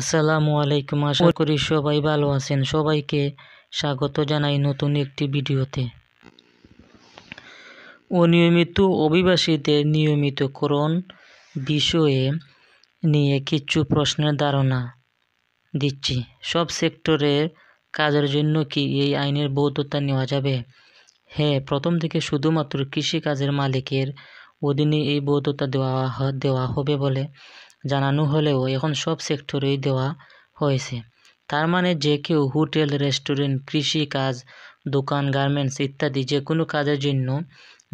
আসসালামু আলাইকুম আশা করি সবাই ভালো আছেন সবাইকে স্বাগত জানাই নতুন একটি ভিডিওতে অনিয়মিত অভিবাসীদের নিয়মিতকরণ বিষয়ে নিয়ে কিছু প্রশ্নের ধারণা দিচ্ছি সব সেক্টরের কাজের জন্য কি এই আইনের বৌদ্ধতা নেওয়া যাবে হ্যাঁ প্রথম থেকে শুধুমাত্র কৃষিকাজের মালিকের অধীনে এই বৌদ্ধতা দেওয়া দেওয়া হবে বলে জানানো হলেও এখন সব সেক্টরেই দেওয়া হয়েছে তার মানে যে কেউ হোটেল রেস্টুরেন্ট কৃষি কাজ দোকান গার্মেন্টস ইত্যাদি যে কোনো কাজের জন্য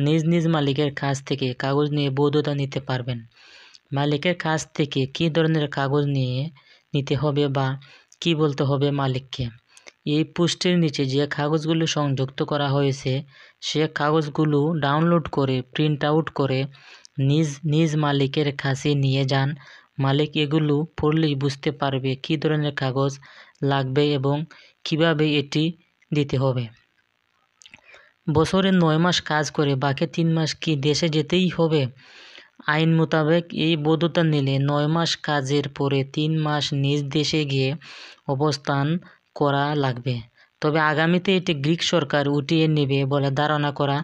নিজ নিজ মালিকের কাছ থেকে কাগজ নিয়ে বৈধতা নিতে পারবেন মালিকের কাছ থেকে কি ধরনের কাগজ নিয়ে নিতে হবে বা কি বলতে হবে মালিককে এই পোস্টের নিচে যে কাগজগুলো সংযুক্ত করা হয়েছে সে কাগজগুলো ডাউনলোড করে প্রিন্ট আউট করে নিজ নিজ মালিকের কাছে নিয়ে যান মালিক এগুলো পড়লেই বুঝতে পারবে কী ধরনের কাগজ লাগবে এবং কিভাবে এটি দিতে হবে বছরে নয় মাস কাজ করে বাকি তিন মাস কি দেশে যেতেই হবে আইন মোতাবেক এই বৈধতা নিলে নয় মাস কাজের পরে তিন মাস নিজ দেশে গিয়ে অবস্থান করা লাগবে তবে আগামীতে এটি গ্রিক সরকার উঠিয়ে নেবে বলে ধারণা করা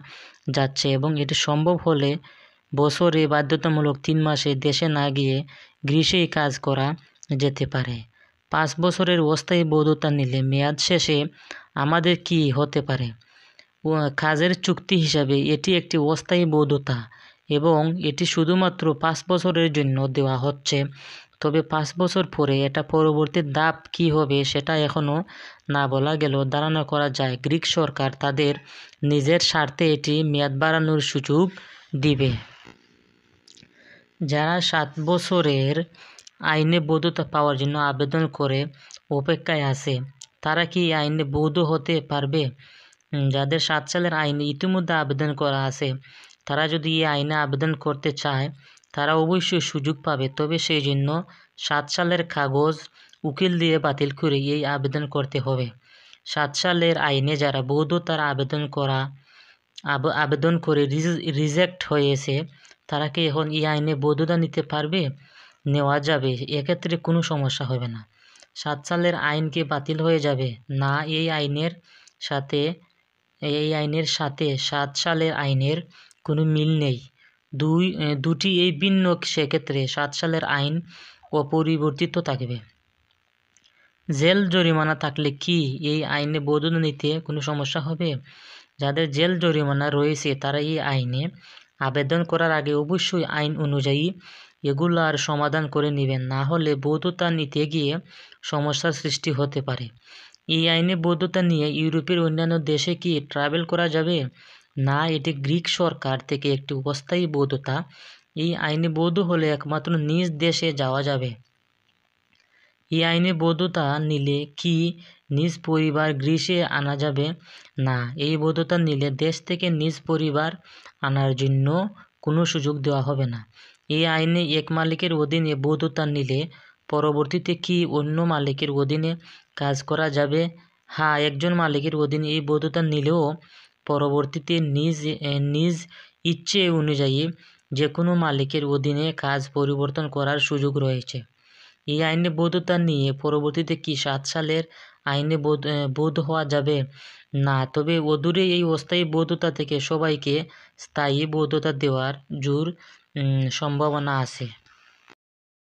যাচ্ছে এবং এটি সম্ভব হলে বছরে বাধ্যতামূলক তিন মাসে দেশে না গিয়ে গ্রীসেই কাজ করা যেতে পারে পাঁচ বছরের অস্থায়ী বৈধতা নিলে মেয়াদ শেষে আমাদের কি হতে পারে কাজের চুক্তি হিসাবে এটি একটি অস্থায়ী বৈধতা এবং এটি শুধুমাত্র পাঁচ বছরের জন্য দেওয়া হচ্ছে তবে পাঁচ বছর পরে এটা পরবর্তী দাপ কি হবে সেটা এখনও না বলা গেল ধারণা করা যায় গ্রিক সরকার তাদের নিজের স্বার্থে এটি মেয়াদ বাড়ানোর সুযোগ দিবে যারা সাত বছরের আইনে বৈধতা পাওয়ার জন্য আবেদন করে অপেক্ষায় আছে তারা কি আইনে বৈধ হতে পারবে যাদের সাত সালের আইনে ইতিমধ্যে আবেদন করা আছে তারা যদি এই আইনে আবেদন করতে চায় তারা অবশ্যই সুযোগ পাবে তবে সেই জন্য সাত সালের কাগজ উকিল দিয়ে বাতিল করে এই আবেদন করতে হবে সাত সালের আইনে যারা তারা আবেদন করা আবেদন করে রিজেক্ট হয়েছে তারা কি এখন এই আইনে বৈধতা নিতে পারবে নেওয়া যাবে এক্ষেত্রে কোনো সমস্যা হবে না সাত সালের আইন কি বাতিল হয়ে যাবে না এই আইনের সাথে এই আইনের সাথে সাত সালের আইনের কোনো মিল নেই দুই দুটি এই ভিন্ন সেক্ষেত্রে সাত সালের আইন অপরিবর্তিত থাকবে জেল জরিমানা থাকলে কি এই আইনে বৈধতা নিতে কোনো সমস্যা হবে যাদের জেল জরিমানা রয়েছে তারা এই আইনে আবেদন করার আগে অবশ্যই আইন অনুযায়ী এগুলার সমাধান করে নেবেন না হলে বৌদ্ধতা নিতে গিয়ে সমস্যার সৃষ্টি হতে পারে এই আইনে বৌদ্ধতা নিয়ে ইউরোপের অন্যান্য দেশে কি ট্রাভেল করা যাবে না এটি গ্রিক সরকার থেকে একটি অস্থায়ী বৌদ্ধতা এই আইনে বৌদ্ধ হলে একমাত্র নিজ দেশে যাওয়া যাবে এই আইনে বৈধতা নিলে কি নিজ পরিবার গ্রীসে আনা যাবে না এই বৈধতা নিলে দেশ থেকে নিজ পরিবার আনার জন্য কোনো সুযোগ দেওয়া হবে না এই আইনে এক মালিকের অধীনে বৈধতা নিলে পরবর্তীতে কি অন্য মালিকের অধীনে কাজ করা যাবে হ্যাঁ একজন মালিকের অধীনে এই বৈধতা নিলেও পরবর্তীতে নিজ নিজ ইচ্ছে অনুযায়ী যে কোনো মালিকের অধীনে কাজ পরিবর্তন করার সুযোগ রয়েছে এই আইনে বৈধতা নিয়ে পরবর্তীতে কি সাত সালের আইনে বৈধ হওয়া যাবে না তবে অদূরে এই অস্থায়ী বৈধতা থেকে সবাইকে স্থায়ী বৈধতা দেওয়ার জোর সম্ভাবনা আছে